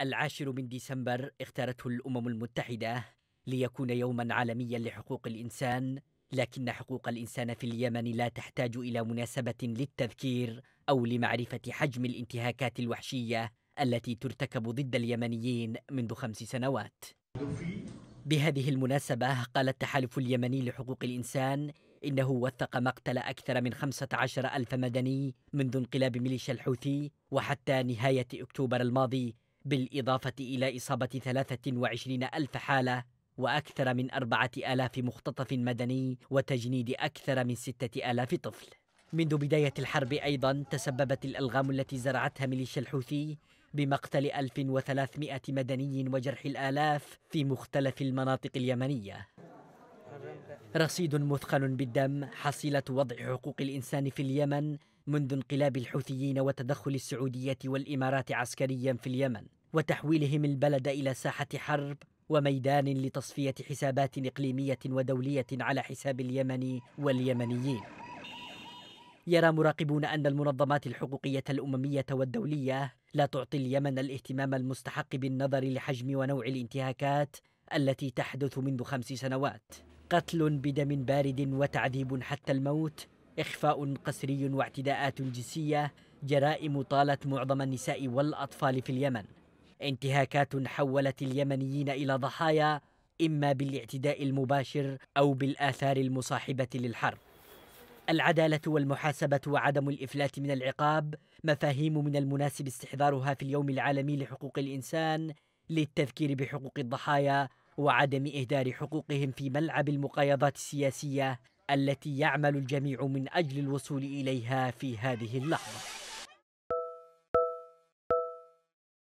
العاشر من ديسمبر اختارته الامم المتحده ليكون يوما عالميا لحقوق الانسان لكن حقوق الانسان في اليمن لا تحتاج الى مناسبه للتذكير او لمعرفه حجم الانتهاكات الوحشيه التي ترتكب ضد اليمنيين منذ خمس سنوات بهذه المناسبة قال التحالف اليمني لحقوق الإنسان إنه وثق مقتل أكثر من 15 ألف مدني منذ انقلاب ميليشيا الحوثي وحتى نهاية أكتوبر الماضي بالإضافة إلى إصابة 23 ألف حالة وأكثر من أربعة آلاف مختطف مدني وتجنيد أكثر من ستة آلاف طفل منذ بداية الحرب أيضا تسببت الألغام التي زرعتها ميليشيا الحوثي بمقتل 1300 مدني وجرح الآلاف في مختلف المناطق اليمنية رصيد مثخن بالدم حصيلة وضع حقوق الإنسان في اليمن منذ انقلاب الحوثيين وتدخل السعودية والإمارات عسكريا في اليمن وتحويلهم البلد إلى ساحة حرب وميدان لتصفية حسابات إقليمية ودولية على حساب اليمن واليمنيين يرى مراقبون أن المنظمات الحقوقية الأممية والدولية لا تعطي اليمن الاهتمام المستحق بالنظر لحجم ونوع الانتهاكات التي تحدث منذ خمس سنوات قتل بدم بارد وتعذيب حتى الموت إخفاء قسري واعتداءات جنسية جرائم طالت معظم النساء والأطفال في اليمن انتهاكات حولت اليمنيين إلى ضحايا إما بالاعتداء المباشر أو بالآثار المصاحبة للحرب العدالة والمحاسبة وعدم الإفلات من العقاب مفاهيم من المناسب استحضارها في اليوم العالمي لحقوق الإنسان للتذكير بحقوق الضحايا وعدم إهدار حقوقهم في ملعب المقايضات السياسية التي يعمل الجميع من اجل الوصول اليها في هذه اللحظه